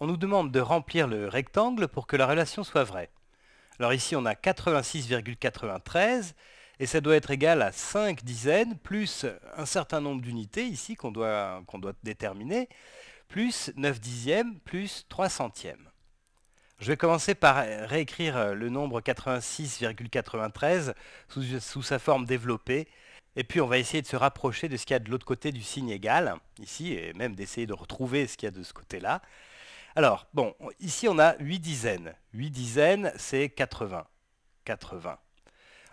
On nous demande de remplir le rectangle pour que la relation soit vraie. Alors ici, on a 86,93 et ça doit être égal à 5 dizaines plus un certain nombre d'unités ici qu'on doit, doit déterminer, plus 9 dixièmes plus 3 centièmes. Je vais commencer par réécrire le nombre 86,93 sous, sa forme développée. Et puis on va essayer de se rapprocher de ce qu'il y a de l'autre côté du signe égal, ici, et même d'essayer de retrouver ce qu'il y a de ce côté-là. Alors, bon, ici on a 8 dizaines. 8 dizaines, c'est 80. 80.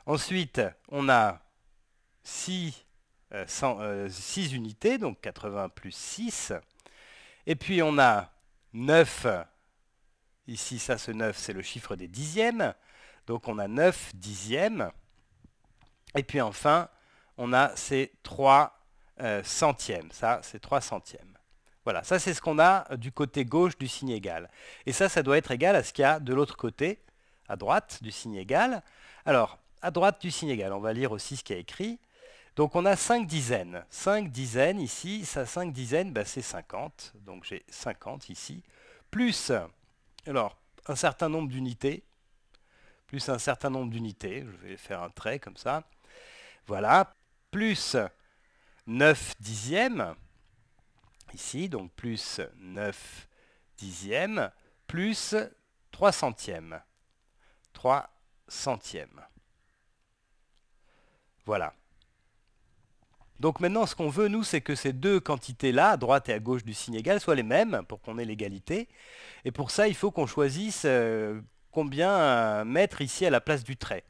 Ensuite, on a 6, euh, euh, unités, donc 80 plus 6. Et puis on a 9. Ici, ça, ce 9, c'est le chiffre des dixièmes. Donc on a 9 dixièmes. Et puis enfin, on a ces 3 euh, centièmes. Ça, c'est 3 centièmes. Voilà, ça c'est ce qu'on a euh, du côté gauche du signe égal. Et ça, ça doit être égal à ce qu'il y a de l'autre côté, à droite du signe égal. Alors, à droite du signe égal, on va lire aussi ce qu'il y a écrit. Donc on a 5 dizaines. 5 dizaines ici, ça 5 dizaines, bah, c'est 50. Donc j'ai 50 ici. Plus, alors, un certain nombre d'unités. Plus un certain nombre d'unités. Je vais faire un trait comme ça. Voilà. Plus 9 dixièmes ici, donc plus 9 dixièmes, plus 3 centièmes. 3 centièmes. Voilà. Donc maintenant, ce qu'on veut, nous, c'est que ces deux quantités-là, à droite et à gauche du signe égal, soient les mêmes pour qu'on ait l'égalité. Et pour ça, il faut qu'on choisisse euh, combien euh, mettre ici à la place du trait.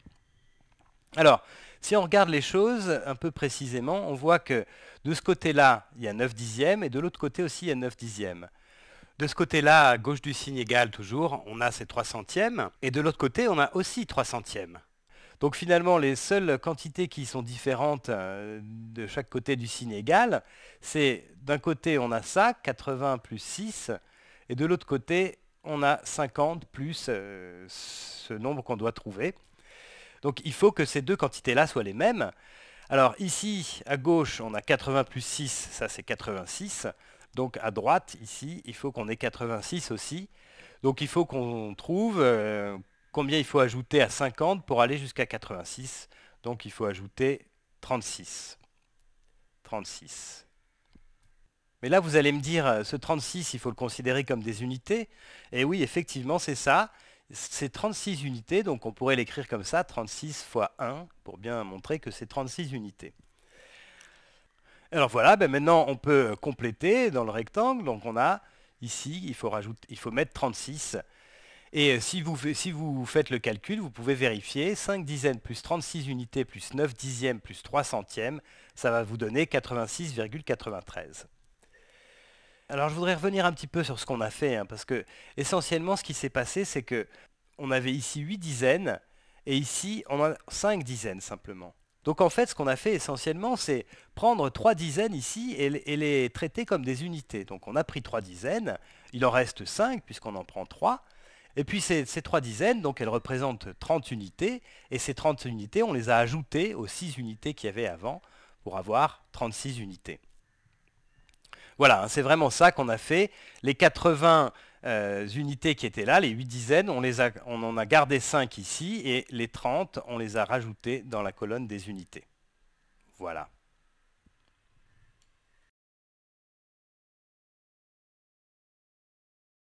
Alors, si on regarde les choses un peu précisément, on voit que de ce côté-là, il y a 9 dixièmes, et de l'autre côté aussi, il y a 9 dixièmes. De ce côté-là, à gauche du signe égal toujours, on a ces 3 centièmes, et de l'autre côté, on a aussi 3 centièmes. Donc finalement, les seules quantités qui sont différentes euh, de chaque côté du signe égal, c'est d'un côté, on a ça, 80 plus 6, et de l'autre côté, on a 50 plus euh, ce nombre qu'on doit trouver. Donc il faut que ces deux quantités-là soient les mêmes. Alors ici, à gauche, on a 80 plus 6, ça c'est 86. Donc à droite, ici, il faut qu'on ait 86 aussi. Donc il faut qu'on trouve euh, combien il faut ajouter à 50 pour aller jusqu'à 86. Donc il faut ajouter 36. 36. Mais là, vous allez me dire, euh, ce 36, il faut le considérer comme des unités. Et eh oui, effectivement, c'est ça c'est 36 unités, donc on pourrait l'écrire comme ça, 36 fois 1, pour bien montrer que c'est 36 unités. Alors voilà, ben maintenant on peut compléter dans le rectangle, donc on a ici, il faut, rajouter, il faut mettre 36. Et si si vous faites le calcul, vous pouvez vérifier 5 dizaines plus 36 unités plus 9 dixièmes plus 3 centièmes, ça va vous donner 86,93. Alors je voudrais revenir un petit peu sur ce qu'on a fait, hein, parce que essentiellement ce qui s'est passé, c'est qu'on avait ici 8 dizaines, et ici on a 5 dizaines simplement. Donc en fait, ce qu'on a fait essentiellement, c'est prendre 3 dizaines ici et, les traiter comme des unités. Donc on a pris 3 dizaines, il en reste 5 puisqu'on en prend 3. Et puis ces, 3 trois dizaines, donc elles représentent 30 unités, et ces 30 unités, on les a ajoutées aux 6 unités qu'il y avait avant pour avoir 36 unités. Voilà, c'est vraiment ça qu'on a fait. Les 80 euh, unités qui étaient là, les 8 dizaines, on, on en a gardé 5 ici, et les 30, on les a rajoutées dans la colonne des unités. Voilà.